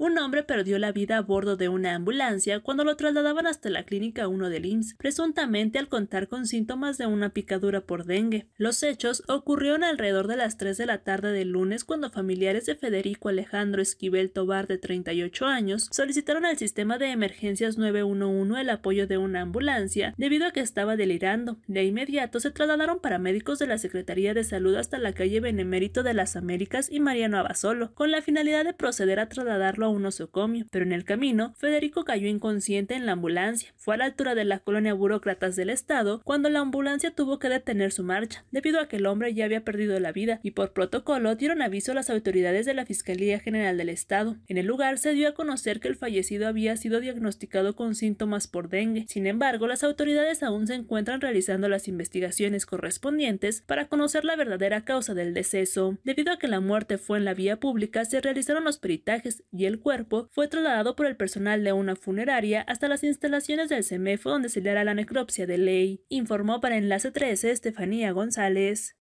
Un hombre perdió la vida a bordo de una ambulancia cuando lo trasladaban hasta la clínica 1 del IMSS, presuntamente al contar con síntomas de una picadura por dengue. Los hechos ocurrieron alrededor de las 3 de la tarde del lunes cuando familiares de Federico Alejandro Esquivel Tobar, de 38 años, solicitaron al sistema de emergencias 911 el apoyo de una ambulancia debido a que estaba delirando. De inmediato se trasladaron paramédicos de la Secretaría de Salud hasta la calle Benemérito de las Américas y Mariano Abasolo, con la finalidad de proceder a trasladarlo a un nosocomio, pero en el camino, Federico cayó inconsciente en la ambulancia. Fue a la altura de la colonia burócratas del Estado cuando la ambulancia tuvo que detener su marcha, debido a que el hombre ya había perdido la vida, y por protocolo dieron aviso a las autoridades de la Fiscalía General del Estado. En el lugar se dio a conocer que el fallecido había sido diagnosticado con síntomas por dengue. Sin embargo, las autoridades aún se encuentran realizando las investigaciones correspondientes para conocer la verdadera causa del deceso. Debido a que la muerte fue en la vía pública, se realizaron los peritajes y el cuerpo fue trasladado por el personal de una funeraria hasta las instalaciones del CEMEFO donde se le hará la necropsia de ley, informó para Enlace 13 Estefanía González.